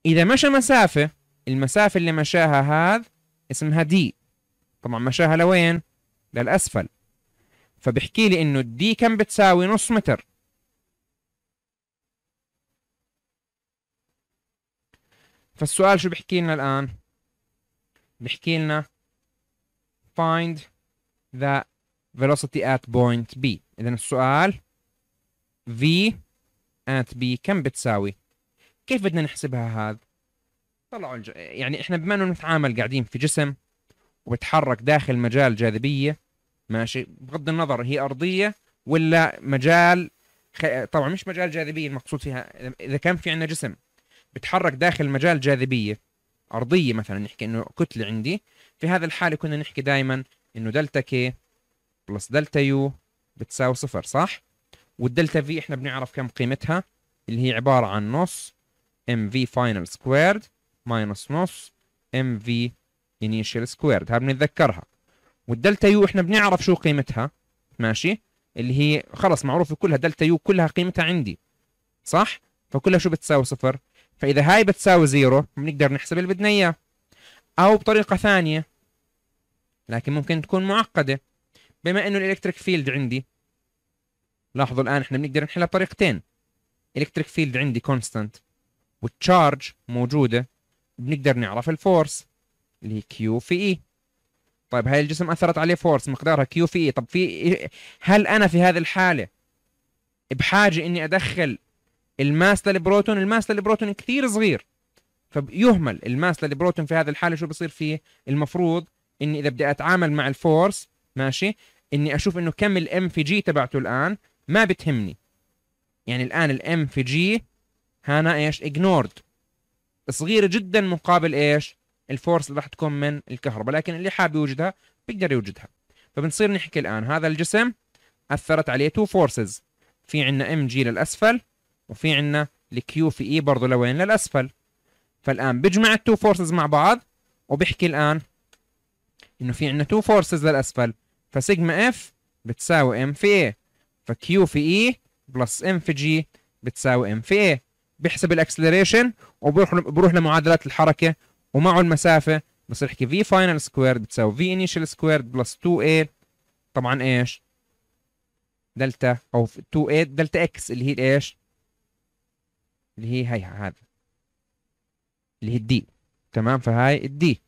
إذا مشى مسافة المسافة اللي مشاها هذا اسمها دي طبعا مشاها لوين؟ للأسفل فبحكي لي إنه الدي كم بتساوي نص متر فالسؤال شو بحكي لنا الآن؟ بحكي لنا find the velocity at point B إذا السؤال V ات بي كم بتساوي كيف بدنا نحسبها هذا طلعوا الج... يعني احنا بما انه نتعامل قاعدين في جسم وبتحرك داخل مجال جاذبيه ماشي بغض النظر هي ارضيه ولا مجال خ... طبعا مش مجال جاذبيه المقصود فيها اذا كان في عندنا جسم بتحرك داخل مجال جاذبيه ارضيه مثلا نحكي انه كتله عندي في هذا الحاله كنا نحكي دائما انه دلتا كي بلس دلتا يو بتساوي صفر صح؟ والدلتا في احنا بنعرف كم قيمتها اللي هي عبارة عن نص ام في فاينل سكويرد ماينس نص ام في انيشال سكويرد ها بنتذكرها والدلتا يو احنا بنعرف شو قيمتها ماشي اللي هي خلص معروفه كلها دلتا يو كلها قيمتها عندي صح فكلها شو بتساوي صفر فاذا هاي بتساوي زيرو بنقدر نحسب اللي بدنا اياه او بطريقه ثانيه لكن ممكن تكون معقده بما انه الالكتريك فيلد عندي لاحظوا الان احنا بنقدر نحلها بطريقتين الكتريك فيلد عندي كونستانت والتشارج موجوده بنقدر نعرف الفورس اللي هي كيو في اي طيب هاي الجسم اثرت عليه فورس مقدارها كيو في اي طب في هل انا في هذه الحاله بحاجه اني ادخل الماس للبروتون الماس للبروتون كثير صغير فيهمل الماس للبروتون في هذه الحاله شو بصير فيه المفروض اني اذا بدي اتعامل مع الفورس ماشي اني اشوف انه كم الام في جي تبعته الان ما بتهمني يعني الآن الام في جي هنا ايش اجنورد صغيرة جدا مقابل ايش الفورس اللي راح تكون من الكهرباء لكن اللي حاب يوجدها بيقدر يوجدها فبنصير نحكي الآن هذا الجسم أثرت عليه تو فورسز في عندنا ام جي للأسفل وفي عندنا الكيو في اي e برضه لوين للأسفل فالآن بجمع التو فورسز مع بعض وبحكي الآن إنه في عندنا تو فورسز للأسفل فسيجما اف بتساوي ام في اي فكيو في اي بلس ام في جي بتساوي ام في اي بيحسب الاكسلريشن وبروح بروح لمعادلات الحركه ومعه المسافه بصير يحكي في فاينل سكويرد بتساوي في انيشال سكويرد بلس 2 اي طبعا ايش دلتا او 2 اي دلتا اكس اللي هي ايش اللي هي هي هذا اللي هي الدي تمام فهاي الدي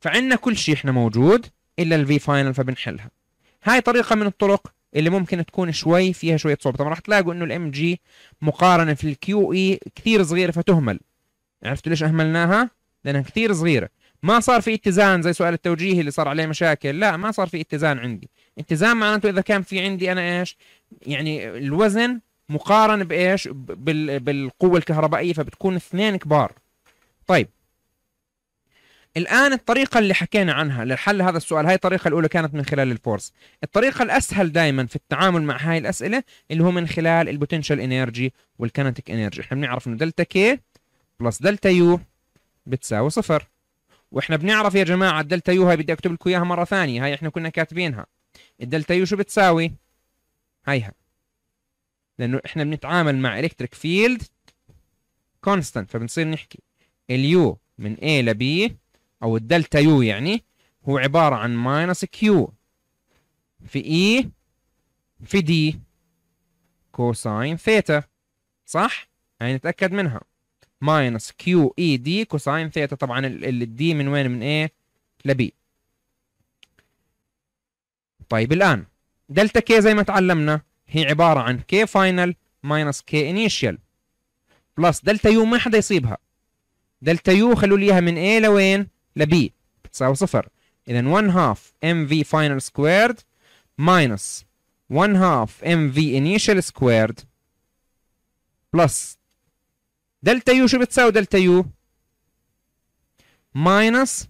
فعندنا كل شيء احنا موجود الا الفي فاينل فبنحلها هاي طريقه من الطرق اللي ممكن تكون شوي فيها شويه صعوبه طبعا راح تلاقوا انه الام جي مقارنه في الكيو اي e كثير صغيره فتهمل عرفتوا ليش اهملناها لانها كثير صغيره ما صار في اتزان زي سؤال التوجيهي اللي صار عليه مشاكل لا ما صار في اتزان عندي اتزان معناته اذا كان في عندي انا ايش يعني الوزن مقارن بايش بالقوه الكهربائيه فبتكون اثنين كبار طيب الآن الطريقة اللي حكينا عنها لحل هذا السؤال هاي الطريقة الأولى كانت من خلال الفورس الطريقة الأسهل دائما في التعامل مع هاي الأسئلة اللي هو من خلال البوتنشال انرجي والكنتيك انرجي احنا بنعرف انه دلتا كي بلس دلتا يو بتساوي صفر واحنا بنعرف يا جماعة الدلتا يو هاي بدي اكتب لكم اياها مرة ثانية هاي احنا كنا كاتبينها الدلتا يو شو بتساوي هايها لانه احنا بنتعامل مع الكتريك فيلد كونستانت فبنصير نحكي اليو من A ل B او الدلتا يو يعني هو عباره عن ماينس كيو في اي e في دي كوساين ثيتا صح؟ يعني نتاكد منها ماينس كيو اي دي كوساين ثيتا طبعا الدي من وين من ايه؟ لبي طيب الان دلتا كي زي ما تعلمنا هي عباره عن كي فاينل ماينس كي انيشال بلس دلتا يو ما حدا يصيبها دلتا يو خلوا لي اياها من ايه لوين؟ لبي تساوي صفر إذا 1 half mv final squared minus 1 half mv initial squared plus دلتا يو شو بتساوي دلتا يو؟ ماينس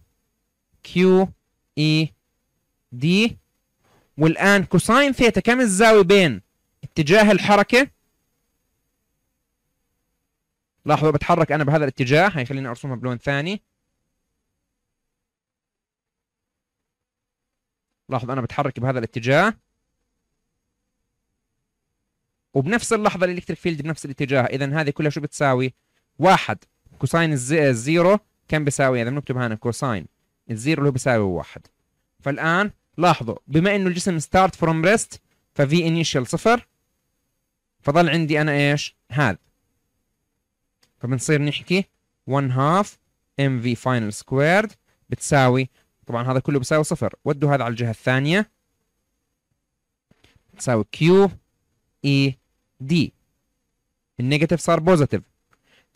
كيو اي دي والآن كوساين ثيتا كم الزاوية بين اتجاه الحركة لاحظوا بتحرك أنا بهذا الاتجاه خليني أرسمها بلون ثاني لاحظ انا بتحرك بهذا الاتجاه وبنفس اللحظه الالكتريك فيلد بنفس الاتجاه اذا هذه كلها شو بتساوي واحد كوساين الزيرو كم بيساوي اذا بنكتب هنا كوساين الزيرو اللي هو بيساوي واحد فالان لاحظوا بما انه الجسم ستارت فروم ريست ففي انيشال صفر فضل عندي انا ايش هذا فبنصير نحكي 1 half في فاينل سكويرد بتساوي طبعا هذا كله بيساوي صفر ودوا هذا على الجهة الثانية تساوي Q E D النيجاتيف صار بوزيتيف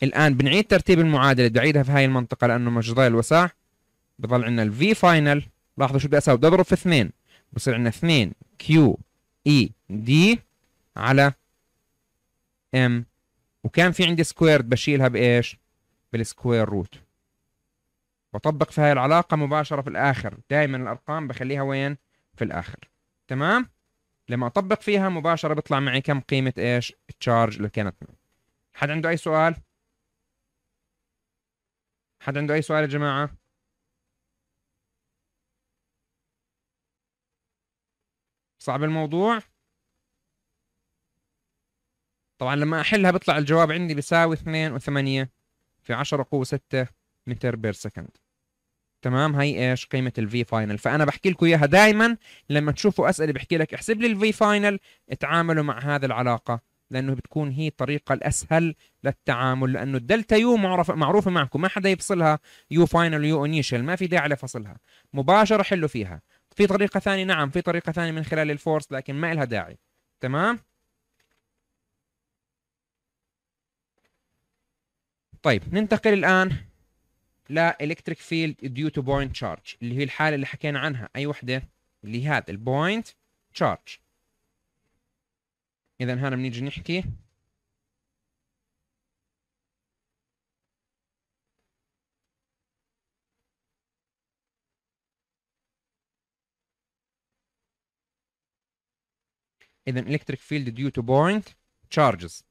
الآن بنعيد ترتيب المعادلة بعيدها في هاي المنطقة لأنه مش ضايل وساع بضل عندنا الفي فاينل لاحظوا شو بدي أساوي بدي أضرب في اثنين بصير عندنا اثنين Q E D على M وكان في عندي سكويرد بشيلها بإيش؟ بالسكوير روت بطبق في هاي العلاقه مباشره في الاخر دائما الارقام بخليها وين في الاخر تمام لما اطبق فيها مباشره بيطلع معي كم قيمه ايش التشارج اللي كانت معي حد عنده اي سؤال حد عنده اي سؤال يا جماعه صعب الموضوع طبعا لما احلها بيطلع الجواب عندي بيساوي 2 و8 في 10 قوة 6 متر بير سكند تمام هي ايش قيمه الفي فاينل فانا بحكي لكم اياها دائما لما تشوفوا اسئله بحكي لك احسب لي الفي فاينل اتعاملوا مع هذه العلاقه لانه بتكون هي الطريقه الاسهل للتعامل لانه الدلتا يو معرف معروفه معكم ما حدا يفصلها يو فاينل يو انيشال ما في داعي لفصلها مباشره حلوا فيها في طريقه ثانيه نعم في طريقه ثانيه من خلال الفورس لكن ما لها داعي تمام طيب ننتقل الان لالكتريك فيلد ديو تو بوينت تشارج اللي هي الحاله اللي حكينا عنها اي وحده اللي هذا البوينت تشارج اذا هنا بنيجي نحكي اذا الكتريك فيلد ديو تو بوينت charges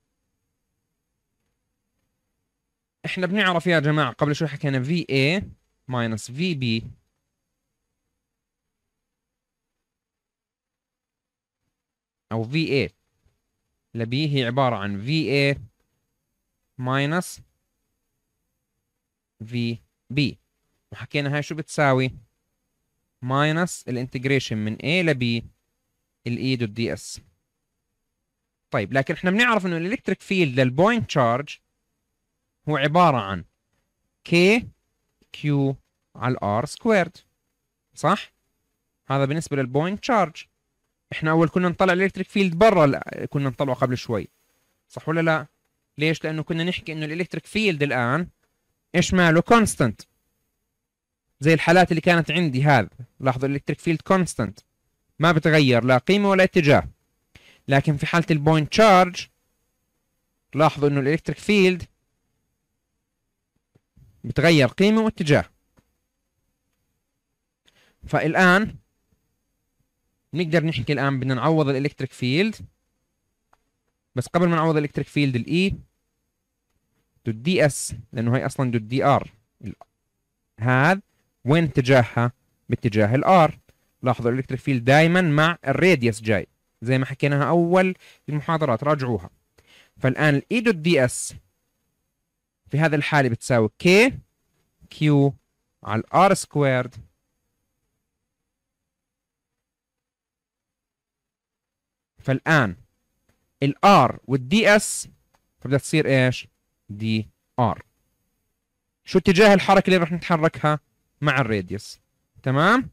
احنا بنعرف يا جماعه قبل شوي حكينا في اي ماينس في بي او في اي لبي هي عباره عن في اي ماينس في بي وحكينا هاي شو بتساوي ماينس الانتجريشن من A لبي الاي e دوت دي اس طيب لكن احنا بنعرف انه الالكتريك فيلد للبوينت تشارج هو عبارة عن K Q على R سكويرد صح؟ هذا بالنسبة للبوينت تشارج احنا اول كنا نطلع الالكتريك فيلد برا كنا نطلعه قبل شوي صح ولا لا؟ ليش؟ لأنه كنا نحكي إنه الإلكتريك فيلد الآن إيش ماله؟ كونستنت زي الحالات اللي كانت عندي هذا لاحظوا الإلكتريك فيلد كونستنت ما بتغير لا قيمة ولا اتجاه لكن في حالة البوينت تشارج لاحظوا إنه الإلكتريك فيلد بتغير قيمة واتجاه فالآن بنقدر نحكي الآن بدنا نعوض الإلكتريك فيلد بس قبل ما نعوض الإلكتريك فيلد الإي دوت e، دي اس لأنه هي أصلا دوت دي ار هذا وين اتجاهها؟ باتجاه الار لاحظوا الإلكتريك فيلد دائما مع الراديوس جاي زي ما حكيناها أول المحاضرات راجعوها فالآن الإي e دوت دي اس في هذا الحالة بتساوي K Q على R squared فالآن ال R والدي اس فبدها تصير ايش؟ دي ار شو اتجاه الحركة اللي رح نتحركها مع الراديوس تمام؟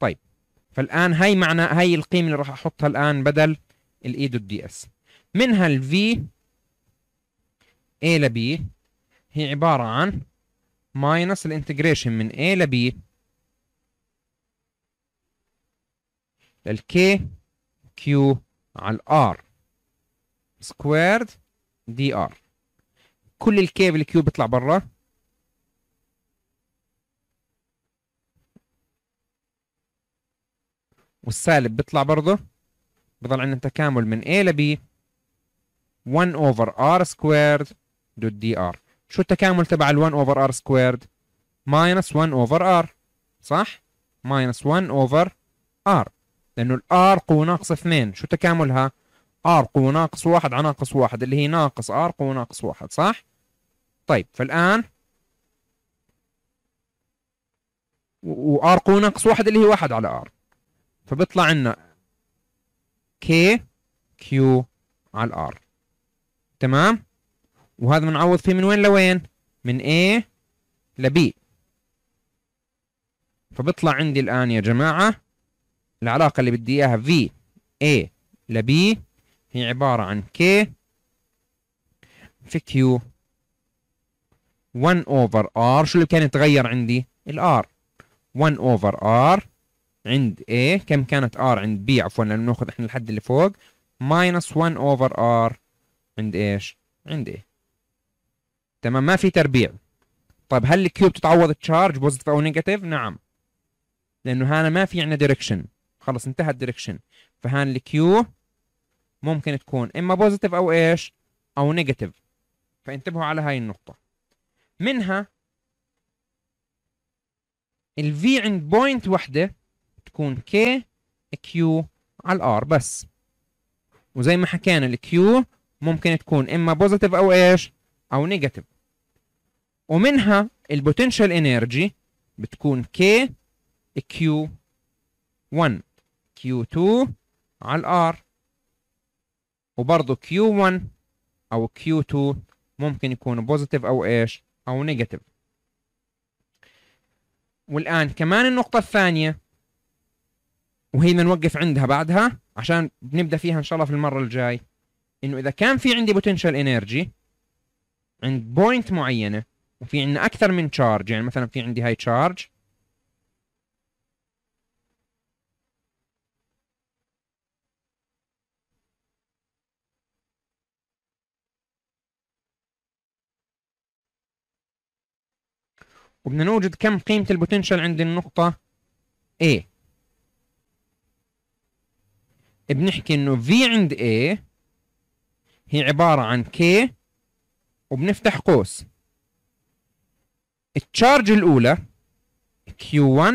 طيب فالآن هي معنى هي القيمة اللي رح أحطها الآن بدل الايد e والدي اس منها V A ل B هي عبارة عن ماينس الانتجريشن من A ل B K Q على R سكويرد دي ار كل بال Q بيطلع برا والسالب بيطلع برضه بضل عندنا تكامل من A ل B 1 over R squared دوت dr شو التكامل تبع ال1 اوفر ار سكويرد ماينس 1 اوفر ار صح ماينس 1 اوفر ار لانه الار قوه ناقص 2 شو تكاملها ار قوه ناقص 1 على ناقص 1 اللي هي ناقص ار قوه ناقص 1 صح طيب فالان وار قوه ناقص 1 اللي هي 1 على ار فبيطلع لنا كي كيو على الار تمام وهذا بنعوض فيه من وين لوين من A ل B فبطلع عندي الآن يا جماعة العلاقة اللي بدي إياها V A ل B هي عبارة عن K في Q 1 over R شو اللي كان يتغير عندي ال R 1 over R عند A كم كانت R عند B عفوا لأنه احنا الحد اللي فوق minus 1 over R عند ايش عند A تمام ما في تربيع طيب هل الكيو بتتعوض تشارج بوزيتيف او نيجاتيف نعم لانه هنا ما في عندنا دايركشن خلص انتهى الدايركشن فهان الكيو ممكن تكون اما بوزيتيف او ايش او نيجاتيف فانتبهوا على هاي النقطه منها الفي عند بوينت وحده تكون كي كيو على الار بس وزي ما حكينا الكيو ممكن تكون اما بوزيتيف او ايش او نيجاتيف ومنها البوتنشال انرجي بتكون كي كيو 1 كيو 2 على الار وبرضه كيو 1 او كيو 2 ممكن يكون بوزيتيف او ايش او نيجاتيف والان كمان النقطة الثانية وهي بدنا نوقف عندها بعدها عشان بنبدا فيها ان شاء الله في المرة الجاي انه اذا كان في عندي بوتنشال انرجي عند بوينت معينه وفي عندنا اكثر من تشارج يعني مثلا في عندي هاي تشارج وبدنا نوجد كم قيمة البوتنشال عند النقطة A بنحكي انه V عند A هي عبارة عن K وبنفتح قوس التشارج الأولى Q1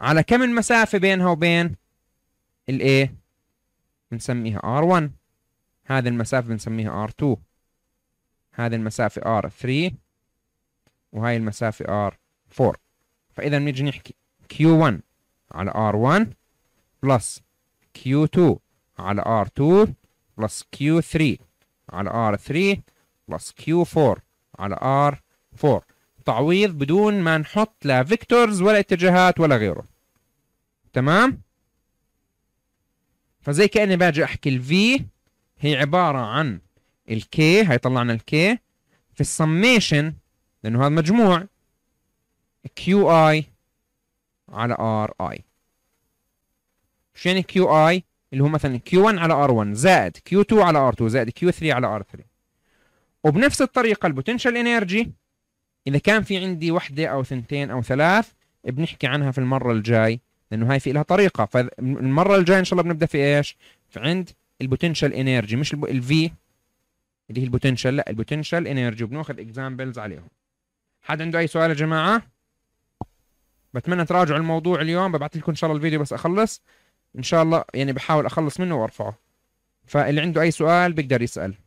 على كم المسافة بينها وبين الـ A بنسميها R1 هذه المسافة بنسميها R2 هذه المسافة R3 وهي المسافة R4 فإذا بنيجي نحكي Q1 على R1 بلس Q2 على R2 بلس Q3 على R3 بلس كيو 4 على ار 4 تعويض بدون ما نحط لا فيكتورز ولا اتجاهات ولا غيره تمام فزي كاني باجي احكي الفي هي عباره عن الكي هي طلعنا الكي في السميشن لانه هذا مجموع كيو اي على ار اي شو يعني كيو اي اللي هو مثلا كيو 1 على ار 1 زائد كيو 2 على ار 2 زائد كيو 3 على ار 3 وبنفس الطريقة البوتنشال انرجي إذا كان في عندي وحدة أو ثنتين أو ثلاث بنحكي عنها في المرة الجاي لأنه هاي في لها طريقة فالمرة الجاية إن شاء الله بنبدأ في إيش؟ في عند البوتنشال انرجي مش الفي اللي هي البوتنشال لا البوتنشال انرجي وبناخذ اكزامبلز عليهم حد عنده اي سؤال يا جماعه بتمنى تراجعوا الموضوع اليوم ببعث لكم ان شاء الله الفيديو بس اخلص ان شاء الله يعني بحاول اخلص منه وارفعه فاللي عنده اي سؤال بيقدر يسال